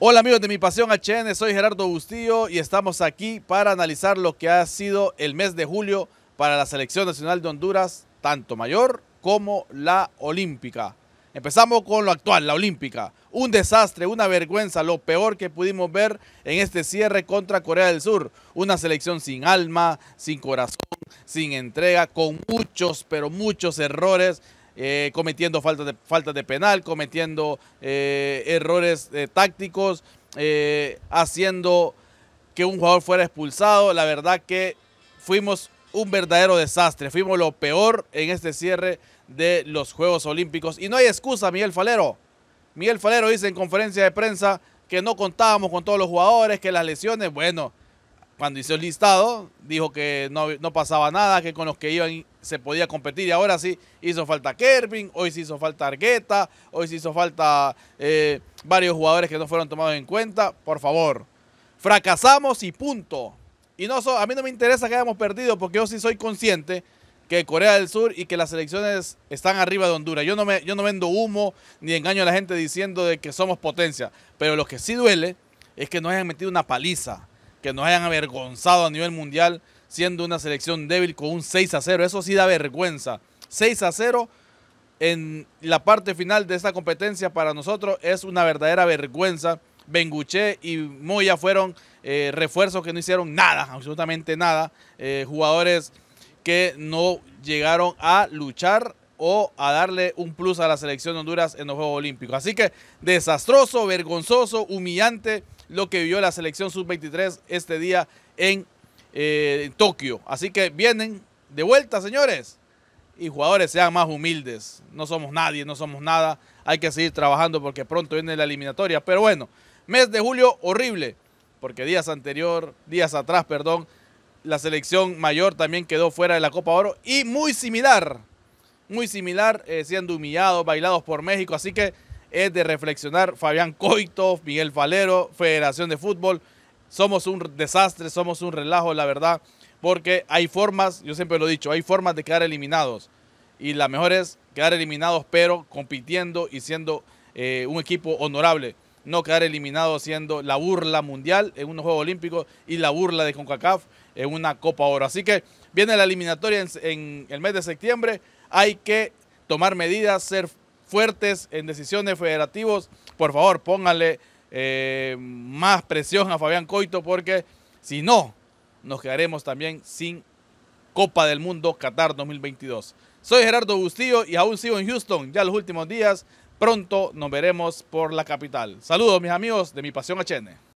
Hola amigos de Mi Pasión HN, soy Gerardo Bustillo y estamos aquí para analizar lo que ha sido el mes de julio para la Selección Nacional de Honduras, tanto mayor como la olímpica. Empezamos con lo actual, la olímpica. Un desastre, una vergüenza, lo peor que pudimos ver en este cierre contra Corea del Sur. Una selección sin alma, sin corazón, sin entrega, con muchos, pero muchos errores eh, cometiendo faltas de, de penal, cometiendo eh, errores eh, tácticos, haciendo que un jugador fuera expulsado. La verdad que fuimos un verdadero desastre, fuimos lo peor en este cierre de los Juegos Olímpicos. Y no hay excusa, Miguel Falero. Miguel Falero dice en conferencia de prensa que no contábamos con todos los jugadores, que las lesiones, bueno, cuando hizo el listado, dijo que no, pasaba nada, que con los que iban se podía competir. Y ahora sí hizo falta Kervin, hoy sí hizo falta Argueta, hoy sí hizo falta eh, varios jugadores que no fueron tomados en cuenta. Por favor, fracasamos y punto. Y no a mí no me interesa que hayamos perdido, porque yo sí soy consciente que Corea del Sur y que las elecciones están arriba de Honduras. Yo no, me, yo no vendo humo ni engaño a la gente diciendo de que somos potencia. Pero lo que sí duele es que nos hayan metido una paliza que nos hayan avergonzado a nivel mundial siendo una selección débil con un 6 a 0. Eso sí da vergüenza. 6 a 0 en la parte final de esta competencia para nosotros es una verdadera vergüenza. Benguché y Moya fueron eh, refuerzos que no hicieron nada, absolutamente nada. Eh, jugadores que no llegaron a luchar o a darle un plus a la selección de Honduras en los Juegos Olímpicos. Así que desastroso, vergonzoso, humillante lo que vio la selección sub-23 este día eh, en, Tokio. Así que vienen de vuelta, señores. Y jugadores sean más humildes. No somos nadie, no somos nada. Hay que seguir trabajando porque pronto viene la eliminatoria. Pero bueno, mes de julio horrible. Porque días anterior, días atrás, perdón, la selección mayor también quedó fuera de la Copa Oro. Y muy similar muy similar, eh, siendo humillados, bailados por México. Así que es de reflexionar Fabián Coito, Miguel Falero, Federación de Fútbol. Somos un desastre, somos un relajo, la verdad, porque hay formas, yo siempre lo he dicho, hay formas de quedar eliminados. Y la mejor es quedar eliminados, pero compitiendo y siendo eh, un equipo honorable. No quedar eliminados siendo la burla mundial en unos Juegos Olímpicos y la burla de CONCACAF en una Copa Oro. Así que viene la eliminatoria en, en el mes de septiembre hay que tomar medidas, ser fuertes en decisiones federativas. Por favor, póngale eh, más presión a Fabián Coito porque si no, nos quedaremos también sin Copa del Mundo Qatar 2022. Soy Gerardo Bustillo y aún sigo en Houston ya los últimos días. Pronto nos veremos por la capital. Saludos mis amigos de mi pasión HN.